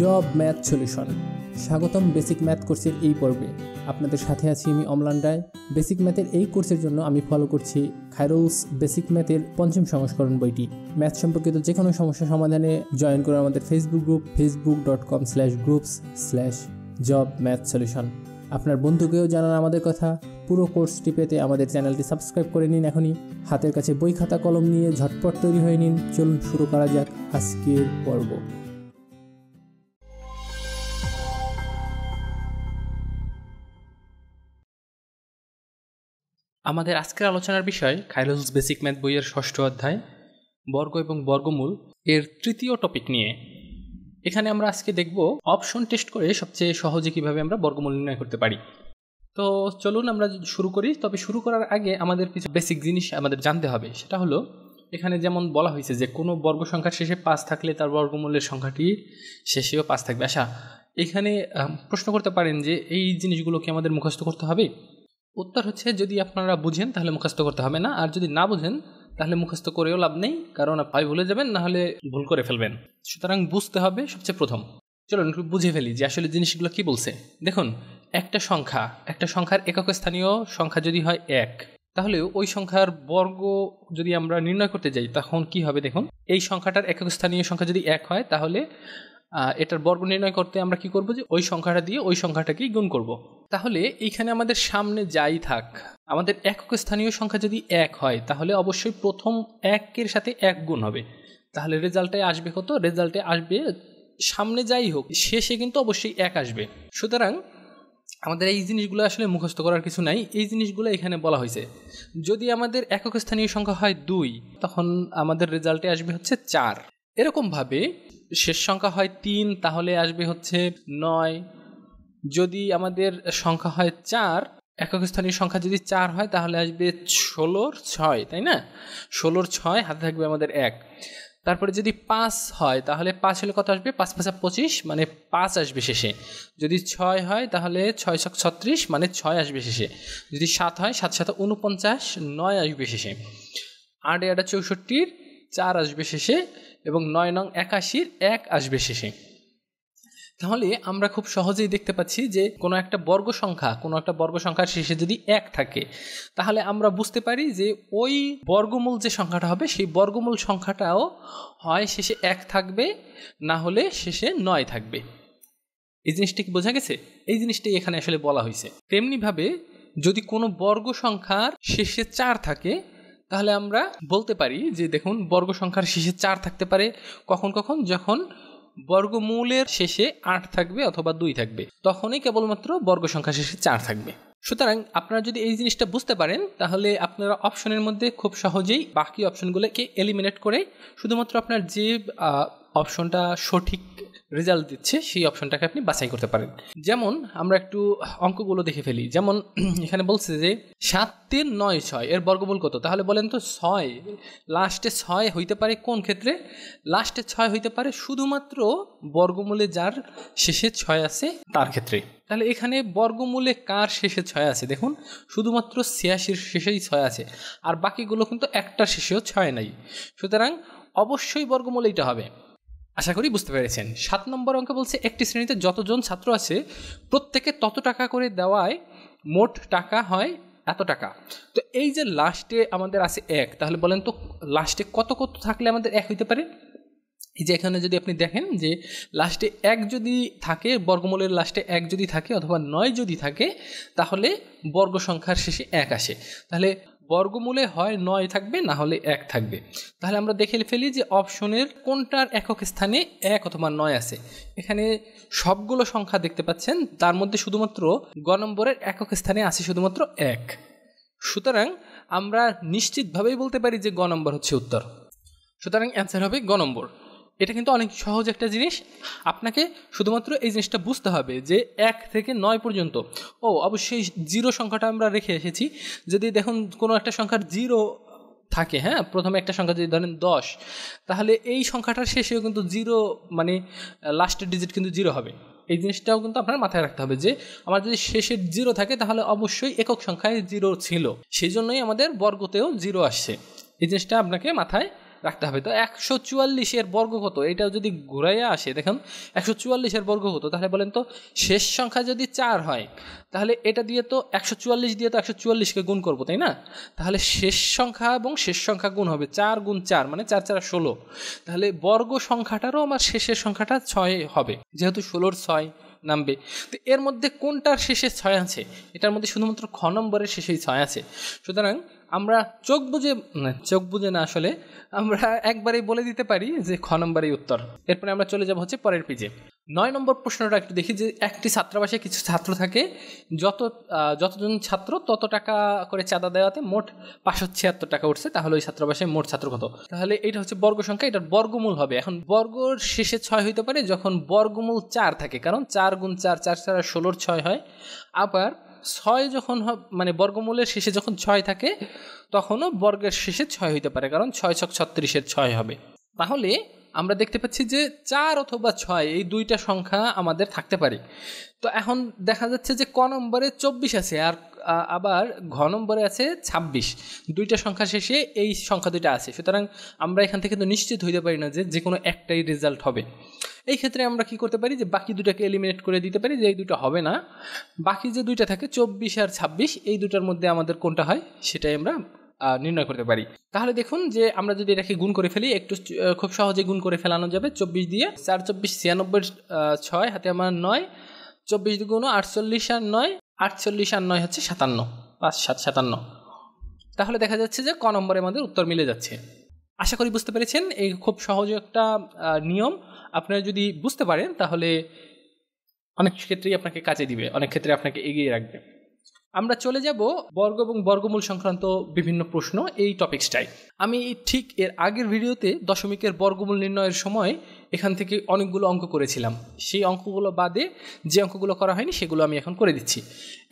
Job math solution স্বাগতম basic math কোর্সের এই পর্বে আপনাদের সাথে আছি আমি অমলান রায় বেসিক ম্যাথের এই কোর্সের জন্য আমি ফলো করছি খাইরোলস বেসিক ম্যাথের পঞ্চম সংস্করণ বইটি ম্যাথ সম্পর্কিত যে কোনো সমস্যা সমাধানে জয়েন করুন আমাদের Facebook group Facebook dot com slash groups slash job math solution আপনার বন্ধুকেও জানান আমাদের কথা পুরো কোর্সটি পেতে আমাদের চ্যানেলটি সাবস্ক্রাইব করে নিন এখনই হাতের কাছে বই খাতা কলম নিয়ে ঝটপট তৈরি হয়ে নিন চলুন শুরু করা যাক আজকের পর্ব আমাদের আজকের আলোচনার বিষয় খাইলস বেসিক ম্যাথ বইয়ের ষষ্ঠ অধ্যায় বর্গ এবং বর্গমূল এর তৃতীয় টপিক নিয়ে এখানে আমরা আজকে দেখব অপশন টেস্ট করে সবচেয়ে সহজে কিভাবে আমরা বর্গমূল নির্ণয় করতে পারি তো চলুন আমরা শুরু করি তবে শুরু করার আগে আমাদের কিছু বেসিক জিনিস আমাদের জানতে হবে সেটা হলো এখানে যেমন বলা হয়েছে যে কোনো বর্গ সংখ্যার শেষে পাঁচ থাকলে তার বর্গমূলের সংখ্যাটি শেষেও পাঁচ থাকবে আশা আচ্ছা, এখানে প্রশ্ন করতে পারেন যে এই জিনিসগুলো কি আমাদের মুখস্থ করতে হবে উত্তর হচ্ছে যদি আপনারা বুঝেন তাহলে মুখস্থ করতে হবে না আর যদি না বুঝেন তাহলে মুখস্থ করেও লাভ নেই কারণ আপনি ভুলে যাবেন না হলে ভুল করে ফেলবেন সুতরাং বুঝতে হবে সবচেয়ে প্রথম একটু বুঝে ফেলি যে আসলে জিনিসগুলো কি বলছে দেখুন একটা সংখ্যা একটা সংখ্যার একক স্থানীয় সংখ্যা যদি হয় এক তাহলে ওই সংখ্যার বর্গ যদি আমরা নির্ণয় করতে যাই তখন কি হবে দেখুন এই সংখ্যাটার একক স্থানীয় সংখ্যা যদি এক হয় তাহলে এটার বর্গ নির্ণয় করতে আমরা কি করব যে ওই সংখ্যাটা দিয়ে ওই সংখ্যাটাকেই গুণ করব। তাহলে এইখানে আমাদের সামনে যাই থাক আমাদের একক স্থানীয় সংখ্যা যদি এক হয় তাহলে অবশ্যই প্রথম একের সাথে এক গুণ হবে তাহলে রেজাল্টে আসবে কত রেজাল্টে আসবে সামনে যাই হোক শেষে কিন্তু অবশ্যই এক আসবে সুতরাং আমাদের এই জিনিসগুলো আসলে মুখস্থ করার কিছু নাই এই জিনিসগুলো এখানে বলা হয়েছে যদি আমাদের একক স্থানীয় সংখ্যা হয় দুই তখন আমাদের রেজাল্টে আসবে হচ্ছে চার এরকমভাবে শেষ সংখ্যা হয় তিন তাহলে আসবে হচ্ছে নয় যদি আমাদের সংখ্যা হয় চার একক স্থানীয় সংখ্যা যদি চার হয় তাহলে আসবে ষোলোর ছয় তাই না ষোলোর ছয় হাতে থাকবে আমাদের এক তারপরে যদি পাঁচ হয় তাহলে পাঁচ হলে কত আসবে পাঁচ পাঁচ পঁচিশ মানে পাঁচ আসবে শেষে যদি ছয় হয় তাহলে ছয় শত ছত্রিশ মানে ছয় আসবে শেষে যদি সাত হয় সাত সাত উনপঞ্চাশ নয় আসবে শেষে আট এটা চৌষট্টির চার আসবে শেষে এবং নয় নং একাশির এক আসবে শেষে তাহলে আমরা খুব সহজেই দেখতে পাচ্ছি যে কোনো একটা বর্গ সংখ্যা কোনো একটা বর্গ সংখ্যার শেষে যদি এক থাকে তাহলে আমরা বুঝতে পারি যে ওই বর্গমূল যে সংখ্যাটা হবে সেই বর্গমূল সংখ্যাটাও হয় শেষে এক থাকবে না হলে শেষে নয় থাকবে এই জিনিসটা কি বোঝা গেছে এই জিনিসটাই এখানে আসলে বলা হয়েছে তেমনিভাবে যদি কোনো বর্গ সংখ্যার শেষে চার থাকে তাহলে আমরা বলতে পারি যে দেখুন বর্গ সংখ্যার শেষে চার থাকতে পারে কখন কখন যখন বর্গমূলের শেষে আট থাকবে অথবা দুই থাকবে তখনই কেবলমাত্র বর্গ সংখ্যার শেষে চার থাকবে সুতরাং আপনারা যদি এই জিনিসটা বুঝতে পারেন তাহলে আপনারা অপশনের মধ্যে খুব সহজেই বাকি অপশনগুলোকে এলিমিনেট করে শুধুমাত্র আপনার যে অপশনটা সঠিক রেজাল্ট দিচ্ছে সেই অপশনটাকে আপনি বাছাই করতে পারেন যেমন আমরা একটু অঙ্কগুলো দেখে ফেলি যেমন এখানে বলছে যে সাত তিন নয় ছয় এর বর্গমূল কত তাহলে বলেন তো ছয় লাস্টে ছয় হইতে পারে কোন ক্ষেত্রে লাস্টে ছয় হইতে পারে শুধুমাত্র বর্গমূলে যার শেষে ছয় আছে তার ক্ষেত্রে তাহলে এখানে বর্গমূলে কার শেষে ছয় আছে দেখুন শুধুমাত্র ছিয়াশির শেষেই ছয় আছে আর বাকিগুলো কিন্তু একটার শেষেও ছয় নাই সুতরাং অবশ্যই বর্গমূলেইটা এইটা হবে আশা করি বুঝতে পেরেছেন সাত নম্বর অঙ্কে বলছে একটি শ্রেণীতে যতজন ছাত্র আছে প্রত্যেকে তত টাকা করে দেওয়ায় মোট টাকা হয় এত টাকা তো এই যে লাস্টে আমাদের আছে এক তাহলে বলেন তো লাস্টে কত কত থাকলে আমাদের এক হইতে পারে এই যে এখানে যদি আপনি দেখেন যে লাস্টে এক যদি থাকে বর্গমূলের লাস্টে এক যদি থাকে অথবা নয় যদি থাকে তাহলে বর্গ সংখ্যার শেষে এক আসে তাহলে বর্গমূলে হয় নয় থাকবে না হলে এক থাকবে তাহলে আমরা দেখে ফেলি যে অপশনের কোনটার একক স্থানে এক অথবা নয় আছে এখানে সবগুলো সংখ্যা দেখতে পাচ্ছেন তার মধ্যে শুধুমাত্র গ নম্বরের একক স্থানে আছে শুধুমাত্র এক সুতরাং আমরা নিশ্চিতভাবেই বলতে পারি যে গ নম্বর হচ্ছে উত্তর সুতরাং অ্যান্সার হবে গ নম্বর এটা কিন্তু অনেক সহজ একটা জিনিস আপনাকে শুধুমাত্র এই জিনিসটা বুঝতে হবে যে এক থেকে নয় পর্যন্ত ও অবশ্যই জিরো সংখ্যাটা আমরা রেখে এসেছি যদি দেখুন কোনো একটা সংখ্যার জিরো থাকে হ্যাঁ প্রথমে একটা সংখ্যা যদি ধরেন দশ তাহলে এই সংখ্যাটার শেষেও কিন্তু জিরো মানে লাস্টের ডিজিট কিন্তু জিরো হবে এই জিনিসটাও কিন্তু আপনার মাথায় রাখতে হবে যে আমার যদি শেষের জিরো থাকে তাহলে অবশ্যই একক সংখ্যায় জিরো ছিল সেই জন্যই আমাদের বর্গতেও জিরো আসছে এই জিনিসটা আপনাকে মাথায় রাখতে হবে তো একশো চুয়াল্লিশের বর্গ কত এটা যদি ঘুরাইয়া আসে দেখুন একশো চুয়াল্লিশের বর্গ হতো তাহলে বলেন তো শেষ সংখ্যা যদি চার হয় তাহলে এটা দিয়ে তো একশো চুয়াল্লিশ দিয়ে তো একশো চুয়াল্লিশকে গুণ করবো তাই না তাহলে শেষ সংখ্যা এবং শেষ সংখ্যা গুণ হবে চার গুণ চার মানে চার চার ষোলো তাহলে বর্গ সংখ্যাটারও আমার শেষের সংখ্যাটা ছয় হবে যেহেতু ষোলোর ছয় নামবে তো এর মধ্যে কোনটার শেষে ছয় আছে এটার মধ্যে শুধুমাত্র খ নম্বরের শেষেই ছয় আছে সুতরাং আমরা চোখ বুঝে মানে চোখ বুঝে না আসলে আমরা একবারেই বলে দিতে পারি যে খ নম্বরেই উত্তর এরপরে আমরা চলে যাবো হচ্ছে পরের পিজে নয় নম্বর প্রশ্নটা একটু দেখি যে একটি ছাত্রাবাসে কিছু ছাত্র থাকে যত যতজন ছাত্র তত টাকা করে চাঁদা দেওয়াতে মোট পাঁচশো ছিয়াত্তর টাকা উঠছে তাহলে ওই ছাত্রাবাসে মোট ছাত্র কত তাহলে এটা হচ্ছে বর্গ সংখ্যা এটার বর্গমূল হবে এখন বর্গর শেষে ছয় হইতে পারে যখন বর্গমূল চার থাকে কারণ চার গুণ চার চার ছাড়া ষোলোর ছয় হয় আবার ছয় যখন মানে বর্গমূলের শেষে যখন ছয় থাকে তখনও বর্গের শেষে ছয় হইতে পারে কারণ ছয় ছক ছত্রিশের ছয় হবে তাহলে আমরা দেখতে পাচ্ছি যে চার অথবা ছয় এই দুইটা সংখ্যা আমাদের থাকতে পারে তো এখন দেখা যাচ্ছে যে ক নম্বরে চব্বিশ আছে আর আবার ঘ নম্বরে আছে ২৬ দুইটা সংখ্যা শেষে এই সংখ্যা দুইটা আছে সুতরাং আমরা এখান থেকে তো নিশ্চিত হইতে পারি না যে যে কোনো একটাই রেজাল্ট হবে এই ক্ষেত্রে আমরা কি করতে পারি যে বাকি দুটাকে এলিমিনেট করে দিতে পারি যে এই দুটো হবে না বাকি যে দুইটা থাকে চব্বিশ আর ছাব্বিশ এই দুটার মধ্যে আমাদের কোনটা হয় সেটাই আমরা নির্ণয় করতে পারি তাহলে দেখুন যে আমরা যদি এটাকে গুণ করে ফেলি একটু খুব সহজে গুণ করে ফেলানো যাবে চব্বিশ দিয়ে চার চব্বিশ ছিয়ানব্বই ছয় হাতে আমার নয় চব্বিশ গুণ আটচল্লিশ আর নয় আটচল্লিশ আর নয় হচ্ছে সাতান্ন পাঁচ সাত সাতান্ন তাহলে দেখা যাচ্ছে যে ক নম্বরে আমাদের উত্তর মিলে যাচ্ছে আশা করি বুঝতে পেরেছেন এই খুব সহজ একটা নিয়ম আপনারা যদি বুঝতে পারেন তাহলে অনেক ক্ষেত্রেই আপনাকে কাজে দিবে অনেক ক্ষেত্রে আপনাকে এগিয়ে রাখবে আমরা চলে যাব বর্গ এবং বর্গমূল সংক্রান্ত বিভিন্ন প্রশ্ন এই টপিক্সটাই আমি ঠিক এর আগের ভিডিওতে দশমিকের বর্গমূল নির্ণয়ের সময় এখান থেকে অনেকগুলো অঙ্ক করেছিলাম সেই অঙ্কগুলো বাদে যে অঙ্কগুলো করা হয়নি সেগুলো আমি এখন করে দিচ্ছি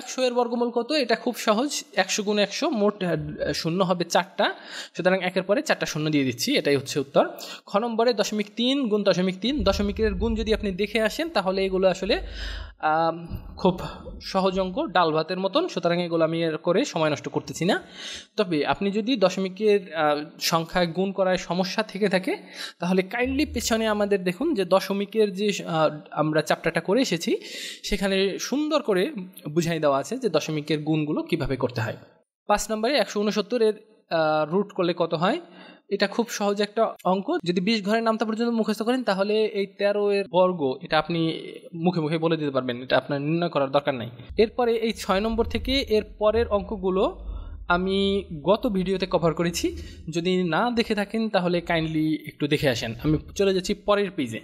একশো এর বর্গমূল কত এটা খুব সহজ একশো গুণ একশো মোট শূন্য হবে চারটা সুতরাং একের পরে চারটা শূন্য দিয়ে দিচ্ছি এটাই হচ্ছে উত্তর খ নম্বরে দশমিক তিন গুণ দশমিক তিন দশমিকের গুণ যদি আপনি দেখে আসেন তাহলে এগুলো আসলে খুব সহজ অঙ্ক ডাল ভাতের মতন সুতরাং এগুলো আমি করে সময় নষ্ট করতেছি না তবে আপনি যদি দশমিকের সংখ্যায় গুণ করায় সমস্যা থেকে থাকে তাহলে কাইন্ডলি পেছনে আমাদের দেখুন যে দশমিকের যে আমরা চ্যাপ্টারটা করে এসেছি সেখানে সুন্দর করে বুঝাই দেওয়া আছে যে দশমিকের গুণগুলো কিভাবে করতে হয় পাঁচ নম্বরে একশো উনসত্তরের রুট করলে কত হয় এটা খুব সহজ একটা অঙ্ক যদি বিশ ঘরের নামটা পর্যন্ত মুখস্থ করেন তাহলে এই তেরো এর বর্গ এটা আপনি মুখে মুখে বলে দিতে পারবেন এটা আপনার নির্ণয় করার দরকার নাই এরপরে এই ছয় নম্বর থেকে এর পরের অঙ্কগুলো আমি গত ভিডিওতে কভার করেছি যদি না দেখে থাকেন তাহলে কাইন্ডলি একটু দেখে আসেন আমি চলে যাচ্ছি পরের পেজে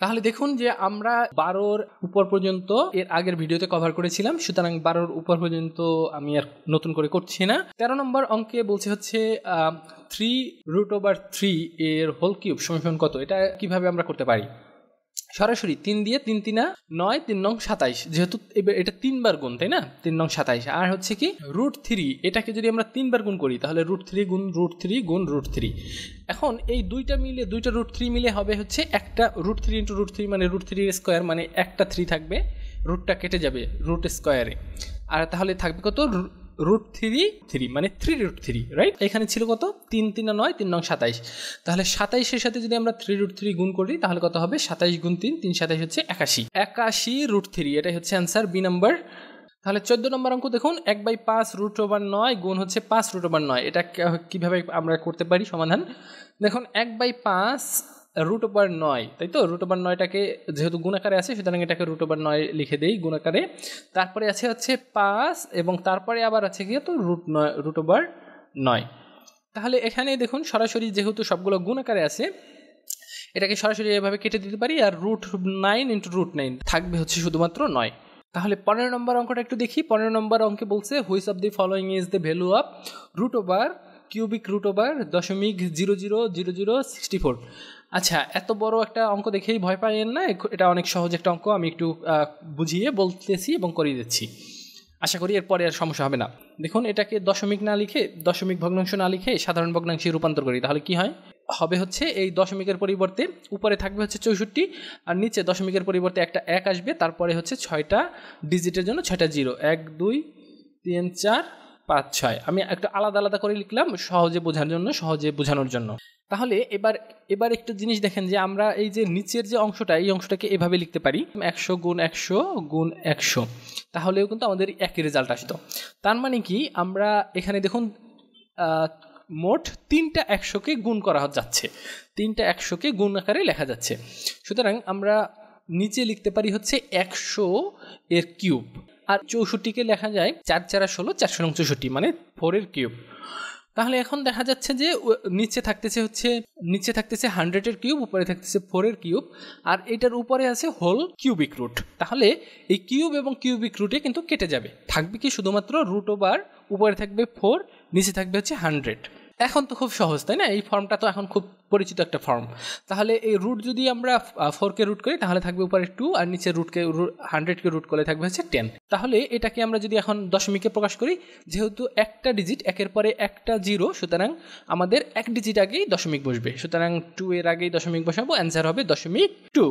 তাহলে দেখুন যে আমরা বারোর উপর পর্যন্ত এর আগের ভিডিওতে কভার করেছিলাম সুতরাং বারোর উপর পর্যন্ত আমি আর নতুন করে করছি না তেরো নম্বর অঙ্কে বলছে হচ্ছে থ্রি রুট ওভার থ্রি এর হোল কিউব সমীকরণ কত এটা কিভাবে আমরা করতে পারি সরাসরি তিন দিয়ে তিন তিনা নয় তিন নং সাতাইশ যেহেতু এটা তিনবার গুণ তাই না তিন নং সাতাইশ আর হচ্ছে কি রুট থ্রি এটাকে যদি আমরা তিনবার গুণ করি তাহলে রুট থ্রি গুণ রুট থ্রি গুণ রুট থ্রি এখন এই দুইটা মিলে দুইটা রুট থ্রি মিলে হবে হচ্ছে একটা root three into root three মানে রুট থ্রি স্কোয়ার মানে একটা থ্রি থাকবে রুটটা কেটে যাবে রুট স্কোয়ারে আর তাহলে থাকবে কত রুট থ্রি থ্রি মানে থ্রি রুট থ্রি রাইট এখানে ছিল কত তিন তিন নয় তিন নং সাতাইশ তাহলে সাতাইশের সাথে যদি আমরা থ্রি রুট থ্রি গুণ করি তাহলে কত হবে সাতাইশ গুণ তিন তিন সাতাইশ হচ্ছে একাশি একাশি রুট থ্রি এটাই হচ্ছে অ্যান্সার বি নাম্বার তাহলে চোদ্দ নম্বর অঙ্ক দেখুন এক বাই পাঁচ রুট ওভার নয় গুণ হচ্ছে পাঁচ রুট ওভার নয় এটা কীভাবে আমরা করতে পারি সমাধান দেখুন এক বাই পাঁচ রুট ওভার নয় তাই তো রুট ওভার নয়টাকে যেহেতু গুণাকারে আছে সুতরাং এটাকে রুট ওভার নয় লিখে দেই গুণাকারে তারপরে আছে হচ্ছে পাঁচ এবং তারপরে আবার আছে গিয়ে তো রুট নয় রুট ওভার নয় তাহলে এখানে দেখুন সরাসরি যেহেতু সবগুলো গুণাকারে আছে এটাকে সরাসরি এভাবে কেটে দিতে পারি আর root nine into root nine থাকবে হচ্ছে শুধুমাত্র নয় তাহলে পনেরো নম্বর অঙ্কটা একটু দেখি পনেরো নম্বর অঙ্কে বলছে which of the following is the value of root over cubic root over দশমিক zero zero zero zero sixty four আচ্ছা এত বড় একটা অঙ্ক দেখেই ভয় পাইয়েন না এটা অনেক সহজ একটা অঙ্ক আমি একটু বুঝিয়ে বলতেছি এবং করিয়ে দিচ্ছি আশা করি এরপরে আর সমস্যা হবে না দেখুন এটাকে দশমিক না লিখে দশমিক ভগ্নাংশ না লিখে সাধারণ ভগ্নাংশে রূপান্তর করি তাহলে কি হয় হবে হচ্ছে এই দশমিকের পরিবর্তে উপরে থাকবে হচ্ছে চৌষট্টি আর নিচে দশমিকের পরিবর্তে একটা এক আসবে তারপরে হচ্ছে ছয়টা ডিজিটের জন্য ছয়টা জিরো এক দুই তিন চার পাঁচ ছয় আমি একটা আলাদা আলাদা করে লিখলাম সহজে বোঝার জন্য সহজে বোঝানোর জন্য তাহলে এবার এবার একটা জিনিস দেখেন যে আমরা এই যে নিচের যে অংশটা এই অংশটাকে এভাবে লিখতে পারি একশো গুণ একশো গুণ একশো তাহলেও কিন্তু আমাদের একই রেজাল্ট আসতো তার মানে কি আমরা এখানে দেখুন মোট তিনটা একশোকে গুণ করা যাচ্ছে তিনটা একশোকে গুণ আকারে লেখা যাচ্ছে সুতরাং আমরা নিচে লিখতে পারি হচ্ছে একশো এর কিউব আর চৌষট্টিকে লেখা যায় চার চারা ষোলো চারশো চৌষট্টি মানে ফোরের কিউব তাহলে এখন দেখা যাচ্ছে যে নিচে থাকতেছে হচ্ছে নিচে থাকতেছে হান্ড্রেডের কিউব উপরে থাকতেছে ফোরের কিউব আর এটার উপরে আছে হোল কিউবিক রুট তাহলে এই কিউব এবং কিউবিক রুটে কিন্তু কেটে যাবে থাকবে কি শুধুমাত্র রুট ওভার উপরে থাকবে ফোর নিচে থাকবে হচ্ছে হান্ড্রেড এখন তো খুব সহজ তাই না এই ফর্মটা তো এখন খুব পরিচিত একটা ফর্ম তাহলে এই রুট যদি আমরা ফোরকে রুট করি তাহলে থাকবে উপরে টু আর নিচে রুটকে হান্ড্রেডকে রুট করলে থাকবে হচ্ছে টেন তাহলে এটাকে আমরা যদি এখন দশমিকে প্রকাশ করি যেহেতু একটা ডিজিট একের পরে একটা জিরো সুতরাং আমাদের এক ডিজিট আগেই দশমিক বসবে সুতরাং টু এর আগেই দশমিক বসাবো অ্যান্সার হবে দশমিক টু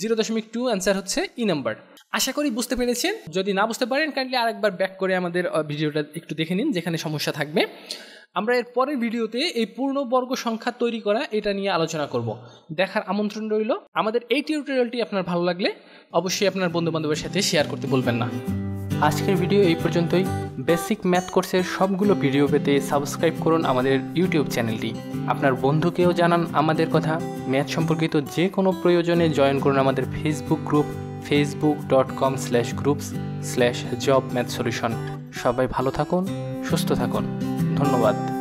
জিরো দশমিক টু অ্যান্সার হচ্ছে ই e নাম্বার আশা করি বুঝতে পেরেছেন যদি না বুঝতে পারেন কাইন্ডলি আরেকবার ব্যাক করে আমাদের ভিডিওটা একটু দেখে নিন যেখানে সমস্যা থাকবে আমরা এর পরের ভিডিওতে এই পূর্ণবর্গ সংখ্যা তৈরি করা এটা নিয়ে আলোচনা করব দেখার আমন্ত্রণ রইল আমাদের এই টিউটোরিয়ালটি আপনার ভালো লাগলে অবশ্যই আপনার বন্ধুবান্ধবের সাথে শেয়ার করতে বলবেন না আজকের ভিডিও এই পর্যন্তই বেসিক ম্যাথ কোর্সের সবগুলো ভিডিও পেতে সাবস্ক্রাইব করুন আমাদের ইউটিউব চ্যানেলটি আপনার বন্ধুকেও জানান আমাদের কথা ম্যাথ সম্পর্কিত যে কোনো প্রয়োজনে জয়েন করুন আমাদের Facebook group Facebook dot com slash groups slash job math solution সবাই ভালো থাকুন সুস্থ থাকুন ধন্যবাদ